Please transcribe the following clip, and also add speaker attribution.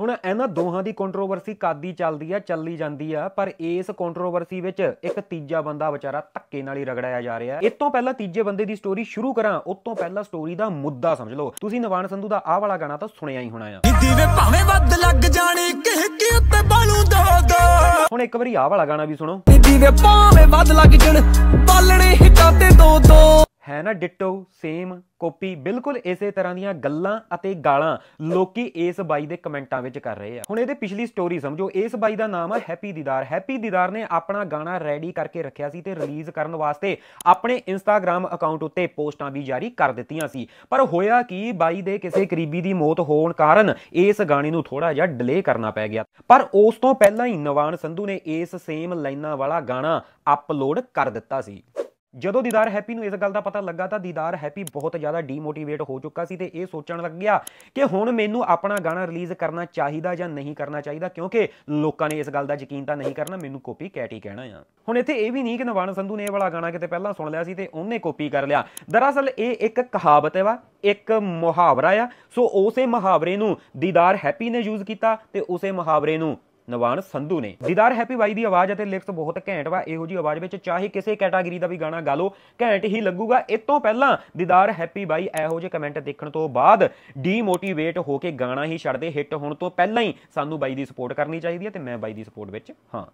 Speaker 1: ਹੁਣ ਇਹਨਾਂ ਦੋਹਾਂ ਦੀ ਕੰਟਰੋਵਰਸੀ ਕਾਦੀ ਚੱਲਦੀ ਆ ਚੱਲੀ ਜਾਂਦੀ ਆ ਪਰ ਇਸ ਕੰਟਰੋਵਰਸੀ ਵਿੱਚ ਇੱਕ ਤੀਜਾ ਬੰਦਾ ਵਿਚਾਰਾ ਧੱਕੇ ਨਾਲ ਹੀ ਰਗੜਾਇਆ ਜਾ ਰਿਹਾ ਹੈ ਇਤੋਂ ਪਹਿਲਾਂ ਤੀਜੇ ਬੰਦੇ ਦੀ ਸਟੋਰੀ ਸ਼ੁਰੂ ਕਰਾਂ ਉਸ ਤੋਂ ਪਹਿਲਾਂ ਸਟੋਰੀ ਦਾ ਮੁੱਦਾ ਸਮਝ ਲਓ ਤੁਸੀਂ ਨਵਾਨ ਸੰਧੂ ਦਾ ਆਹ ਵਾਲਾ ਗਾਣਾ ਤਾਂ ਸੁਣਿਆ ਹੀ ਹੋਣਾ ਆ ਦੀਵੇ
Speaker 2: ਭਾਵੇਂ ਵੱਧ ਲੱਗ ਜਾਣੇ
Speaker 1: ਕਿਹ ਕੇ ਉੱਤੇ ਬਾਲੂ ਦੋ ਦੋ ਹੁਣ ਇੱਕ ਵਾਰੀ ਆਹ ਵਾਲਾ ਗਾਣਾ ਵੀ ਸੁਣੋ ਦੀਵੇ ਭਾਵੇਂ ਵੱਧ ਲੱਗ ਜਣ ਬਾਲਣੇ ਹਿੱਕਾਂ ਤੇ ਦੋ ਦੋ ਹੈ ਨਾ ਡਿਟੋ ਸੇਮ ਕਾਪੀ ਬਿਲਕੁਲ ਇਸੇ ਤਰ੍ਹਾਂ ਦੀਆਂ ਗੱਲਾਂ ਅਤੇ ਗਾਲਾਂ ਲੋਕੀ ਇਸ ਬਾਈ ਦੇ ਕਮੈਂਟਾਂ ਵਿੱਚ ਕਰ ਰਹੇ ਆ ਹੁਣ ਇਹਦੇ ਪਿਛਲੀ ਸਟੋਰੀ ਸਮਝੋ ਇਸ ਬਾਈ ਦਾ ਨਾਮ ਹੈ ਹੈਪੀ ਦੀਦਾਰ ਹੈਪੀ ਦੀਦਾਰ ਨੇ ਆਪਣਾ ਗਾਣਾ ਰੈਡੀ ਕਰਕੇ ਰੱਖਿਆ ਸੀ ਤੇ ਰਿਲੀਜ਼ ਕਰਨ ਵਾਸਤੇ ਆਪਣੇ ਇੰਸਟਾਗ੍ਰam ਅਕਾਊਂਟ ਉੱਤੇ ਪੋਸਟਾਂ ਵੀ ਜਾਰੀ ਕਰ ਦਿੱਤੀਆਂ ਸੀ ਪਰ ਹੋਇਆ ਕਿ ਬਾਈ ਦੇ ਕਿਸੇ ਕਰੀਬੀ ਦੀ ਮੌਤ ਹੋਣ ਕਾਰਨ ਇਸ ਗਾਣੇ ਨੂੰ ਥੋੜਾ ਜਿਹਾ ਡਿਲੇ ਕਰਨਾ ਪੈ ਗਿਆ ਪਰ ਉਸ ਤੋਂ ਪਹਿਲਾਂ ਹੀ ਨਵਾਨ ਸੰਧੂ ਨੇ ਇਸ ਸੇਮ ਲਾਈਨਾਂ ਵਾਲਾ ਗਾਣਾ ਅਪਲੋਡ ਕਰ ਦਿੱਤਾ ਸੀ ਜਦੋਂ ਦੀਦਾਰ ਹੈਪੀ ਨੂੰ ਇਸ ਗੱਲ ਦਾ ਪਤਾ ਲੱਗਾ ਤਾਂ ਦੀਦਾਰ ਹੈਪੀ ਬਹੁਤ ਜ਼ਿਆਦਾ ਡੀਮੋਟੀਵੇਟ ਹੋ ਚੁੱਕਾ ਸੀ ਤੇ ਇਹ ਸੋਚਣ ਲੱਗ ਗਿਆ ਕਿ ਹੁਣ ਮੈਨੂੰ ਆਪਣਾ ਗਾਣਾ ਰਿਲੀਜ਼ ਕਰਨਾ ਚਾਹੀਦਾ ਜਾਂ ਨਹੀਂ ਕਰਨਾ ਚਾਹੀਦਾ ਕਿਉਂਕਿ ਲੋਕਾਂ ਨੇ ਇਸ ਗੱਲ ਦਾ ਯਕੀਨ ਤਾਂ ਨਹੀਂ ਕਰਨਾ ਮੈਨੂੰ ਕਾਪੀ ਕੈਟ ਹੀ ਕਹਿਣਾ ਆ ਹੁਣ ਇੱਥੇ ਇਹ ਵੀ ਨਹੀਂ ਕਿ ਨਵਾਨ ਸੰਧੂ ਨੇ ਇਹ ਵਾਲਾ ਗਾਣਾ ਕਿਤੇ ਪਹਿਲਾਂ ਸੁਣ ਲਿਆ ਸੀ ਤੇ ਉਹਨੇ ਕਾਪੀ ਕਰ ਲਿਆ ਦਰਅਸਲ ਇਹ ਇੱਕ ਕਹਾਵਤ ਹੈ ਵਾ ਇੱਕ ਮੁਹਾਵਰਾ ਆ ਸੋ ਉਸੇ ਮੁਹਾਵਰੇ ਨੂੰ ਦੀਦਾਰ ਹੈਪੀ ਨੇ ਯੂਜ਼ ਕੀਤਾ ਤੇ ਉਸੇ ਮੁਹਾਵਰੇ ਨੂੰ ਨਵਾਨ ਸੰਧੂ ਨੇ ਦੀਦਾਰ ਹੈਪੀ ਬਾਈ ਦੀ ਆਵਾਜ਼ ਅਤੇ ਲਿਰਿਕਸ ਬਹੁਤ ਘੈਂਟ ਵਾ ਇਹੋ ਜੀ ਆਵਾਜ਼ ਵਿੱਚ ਚਾਹੇ ਕਿਸੇ ਕੈਟਾਗਰੀ ਦਾ ਵੀ ਗਾਣਾ ਗਾ ਲੋ ਘੈਂਟ ਹੀ ਲੱਗੂਗਾ ਇਸ ਤੋਂ ਪਹਿਲਾਂ ਦੀਦਾਰ ਹੈਪੀ ਬਾਈ ਇਹੋ ਜੇ ਕਮੈਂਟ ਦੇਖਣ ਤੋਂ ਬਾਅਦ ਡੀਮੋਟੀਵੇਟ ਹੋ ਕੇ ਗਾਣਾ ਹੀ ਛੱਡਦੇ ਹਿੱਟ ਹੋਣ ਤੋਂ ਪਹਿਲਾਂ ਹੀ ਸਾਨੂੰ ਬਾਈ ਦੀ ਸਪੋਰਟ ਕਰਨੀ ਚਾਹੀਦੀ ਹੈ ਤੇ ਮੈਂ ਬਾਈ ਦੀ ਸਪੋਰਟ ਵਿੱਚ ਹਾਂ